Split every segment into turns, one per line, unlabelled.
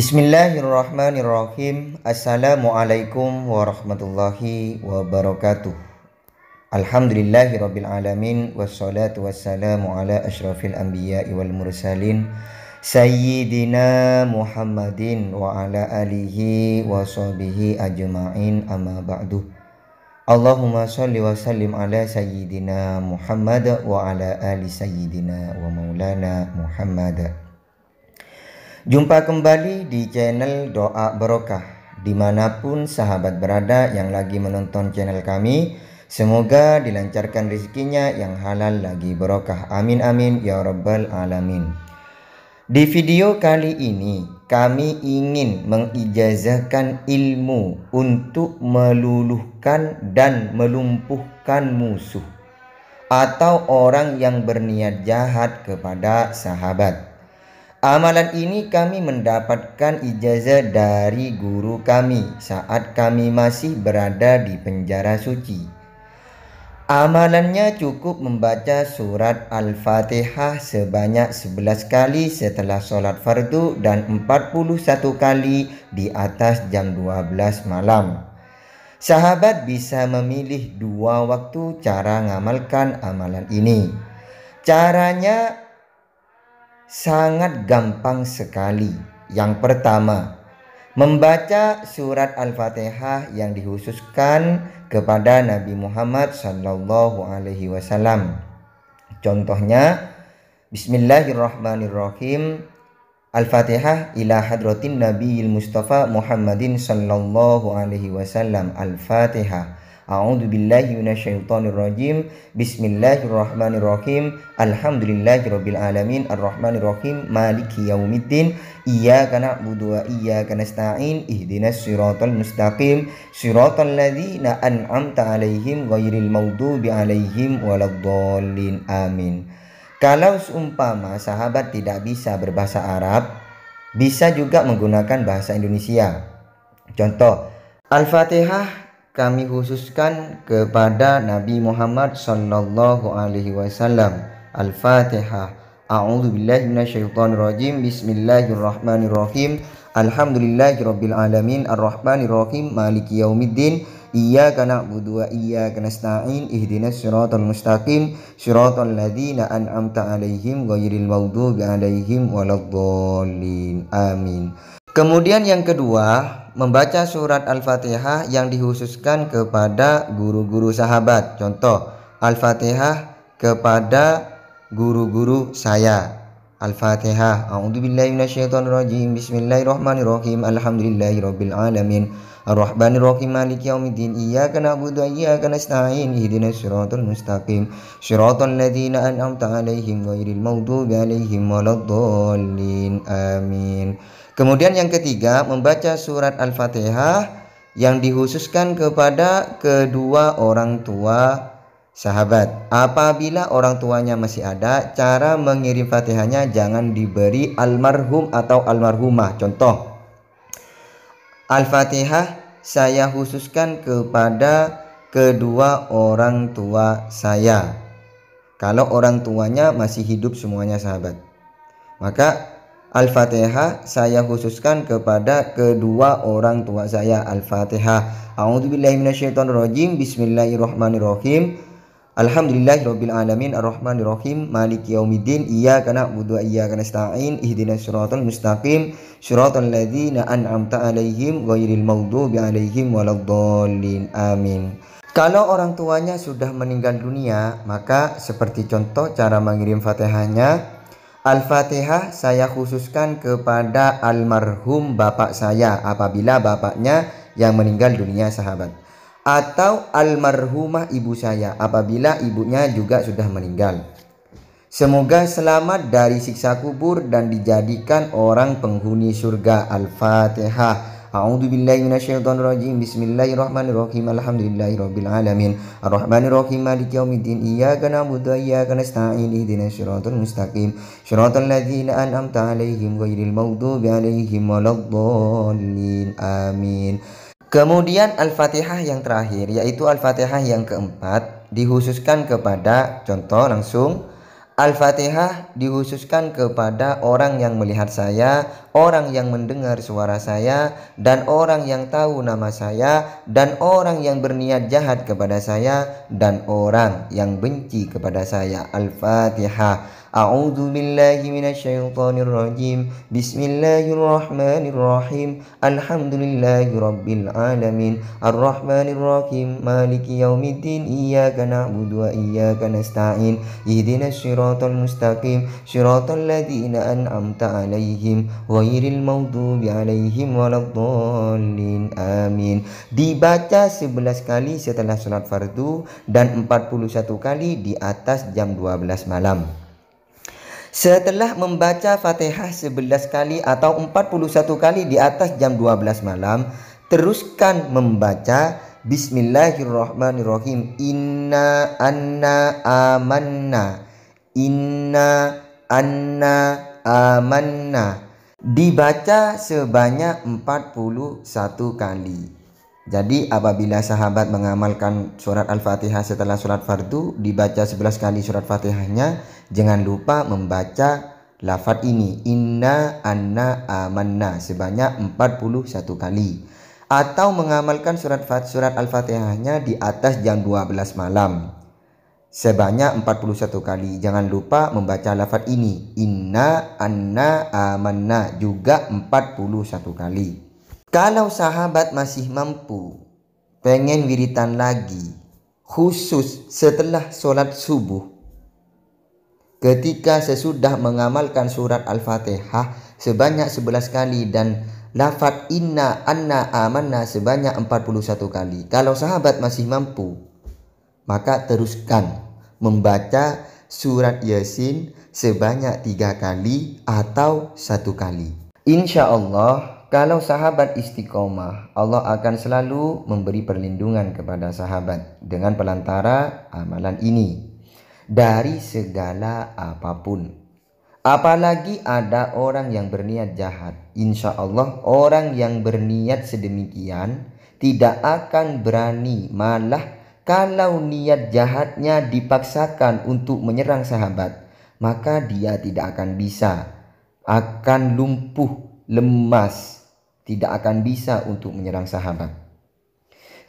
Bismillahirrahmanirrahim. Assalamualaikum warahmatullahi wabarakatuh. Alhamdulillahirabbil alamin wassalatu wassalamu ala asyrafil anbiya wal mursalin sayyidina Muhammadin wa ala alihi wa sahbihi ajmain amma ba'du. Allahumma shalli wa sallim ala sayyidina Muhammad wa ala ali sayyidina wa maulana Muhammad. Jumpa kembali di channel Doa Barokah Dimanapun sahabat berada yang lagi menonton channel kami Semoga dilancarkan rezekinya yang halal lagi barokah Amin amin ya rabbal alamin Di video kali ini kami ingin mengijazahkan ilmu untuk meluluhkan dan melumpuhkan musuh atau orang yang berniat jahat kepada sahabat. Amalan ini kami mendapatkan ijazah dari guru kami saat kami masih berada di penjara suci. Amalannya cukup membaca surat Al-Fatihah sebanyak 11 kali setelah sholat fardu dan 41 kali di atas jam 12 malam. Sahabat bisa memilih dua waktu cara ngamalkan amalan ini. Caranya sangat gampang sekali. Yang pertama, membaca surat Al-Fatihah yang dikhususkan kepada Nabi Muhammad sallallahu alaihi wasallam. Contohnya Bismillahirrahmanirrahim Al-Fatihah ila hadratin Nabi Mustafa Muhammadin sallallahu alaihi wasallam Al-Fatihah A'udzu billahi minasyaitonir rajim. Bismillahirrahmanirrahim. Alhamdulillahirabbil alamin arrahmanirrahim maliki yaumiddin. Iyyaka na'budu wa iyyaka nasta'in. Ihdinas siratal mustaqim. Siratal ladzina an'amta 'alaihim ghairil maghdubi 'alaihim waladdallin. Amin. Kalau seumpama sahabat tidak bisa berbahasa Arab, bisa juga menggunakan bahasa Indonesia. Contoh, Al-Fatihah kami khususkan kepada Nabi Muhammad sallallahu alaihi wasallam. Al-Fatihah. A'udzu billahi minasyaitonir rajim. Bismillahirrahmanirrahim. Alhamdulillahirabbil alamin arrahmanirrahim maliki yaumiddin. Iyyaka na'budu wa iyyaka nasta'in ihdinas siratal mustaqim siratal ladzina an'amta 'alaihim ghairil maghdubi 'alaihim waladdallin. Amin. Kemudian yang kedua, membaca surat Al-Fatihah yang dihususkan kepada guru-guru sahabat. Contoh, Al-Fatihah kepada guru-guru saya. Al-Fatihah. A'udzu billahi minasyaitonir rajim. Bismillahirrahmanirrahim. Alhamdulillahirabbil alamin. Ar-Rahmanir Rahim Maliki Yaumiddin. Iyyaka na'budu wa iyyaka nasta'in. Ihdinas siratal mustaqim. Siratal ladzina an'amta 'alaihim ghairil maghdubi 'alaihim waladdallin. Amin. Kemudian yang ketiga, membaca surat Al-Fatihah yang dihususkan kepada kedua orang tua Sahabat, apabila orang tuanya masih ada, cara mengirim fatihahnya jangan diberi almarhum atau almarhumah. Contoh, Al-Fatihah saya khususkan kepada kedua orang tua saya. Kalau orang tuanya masih hidup semuanya sahabat. Maka Al-Fatihah saya khususkan kepada kedua orang tua saya Al-Fatihah. A'udzubillahiminasyaitonirrojim. Bismillahirrohmanirrohim. Alhamdulillahirabbil alamin arrahmanirrahim maliki yaumiddin Iyaka na'budu wa iyaka nasta'in Ihdina siratal mustaqim siratal ladhina an'amta alaihim ghairil maghdubi alaihim Waladhalin amin kalau orang tuanya sudah meninggal dunia maka seperti contoh cara mengirim Fatihahnya Al-Fatihah saya khususkan kepada almarhum bapak saya apabila bapaknya yang meninggal dunia sahabat atau almarhumah ibu saya apabila ibunya juga sudah meninggal. Semoga selamat dari siksa kubur dan dijadikan orang penghuni surga. Al-Fatihah. A'udzu billahi minasyaitonir rajim. Bismillahirrahmanirrahim. Alhamdulillahirabbil alamin. Arrahmanirrahim. Maliki yaumiddin. Iyyaka na'budu wa iyyaka nasta'in. Ihdinash shiratal mustaqim. Shiratal ladzina an'amta 'alaihim ghairil maghdubi 'alaihim waladdallin. Amin. Kemudian Al-Fatihah yang terakhir yaitu Al-Fatihah yang keempat dihususkan kepada contoh langsung Al-Fatihah dihususkan kepada orang yang melihat saya, orang yang mendengar suara saya, dan orang yang tahu nama saya, dan orang yang berniat jahat kepada saya, dan orang yang benci kepada saya. Al-Fatihah. أعوذ بالله من الشيطان الرجيم بسم الله الرحمن الرحيم الحمد لله رب العالمين الرحمن الرحيم مالك يوم الدين إياك نعبد وإياك نستعين اهدنا الصراط المستقيم صراط الذين أنعمت عليهم غير المغضوب عليهم ولا الضالين آمين dibaca 11 kali setelah sholat fardu dan 41 kali di atas jam 12 malam. Setelah membaca Fatihah 11 kali atau 41 kali di atas jam 12 malam, teruskan membaca Bismillahirrahmanirrahim. Inna anna amanna. Inna anna amanna. Dibaca sebanyak 41 kali. Jadi apabila sahabat mengamalkan surat Al-Fatihah setelah surat fardu dibaca 11 kali surat Fatihahnya, jangan lupa membaca lafat ini inna anna amanna sebanyak 41 kali atau mengamalkan surat surat Al-Fatihahnya di atas jam 12 malam sebanyak 41 kali. Jangan lupa membaca lafat ini inna anna amanna juga 41 kali. Kalau sahabat masih mampu, pengen wiritan lagi, khusus setelah sholat subuh, ketika sesudah mengamalkan surat Al-Fatihah sebanyak 11 kali dan lafat inna anna amanna sebanyak 41 kali. Kalau sahabat masih mampu, maka teruskan membaca surat Yasin sebanyak tiga kali atau satu kali. Insya Allah kalau sahabat istiqomah, Allah akan selalu memberi perlindungan kepada sahabat dengan pelantara amalan ini dari segala apapun. Apalagi ada orang yang berniat jahat. Insya Allah orang yang berniat sedemikian tidak akan berani malah kalau niat jahatnya dipaksakan untuk menyerang sahabat maka dia tidak akan bisa akan lumpuh lemas tidak akan bisa untuk menyerang sahabat.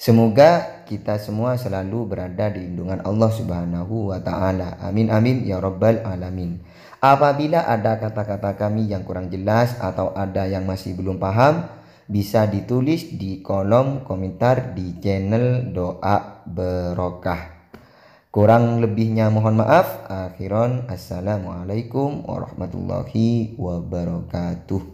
Semoga kita semua selalu berada di lindungan Allah Subhanahu wa taala. Amin amin ya rabbal alamin. Apabila ada kata-kata kami yang kurang jelas atau ada yang masih belum paham, bisa ditulis di kolom komentar di channel Doa Berokah. Kurang lebihnya mohon maaf. Akhiron assalamualaikum warahmatullahi wabarakatuh.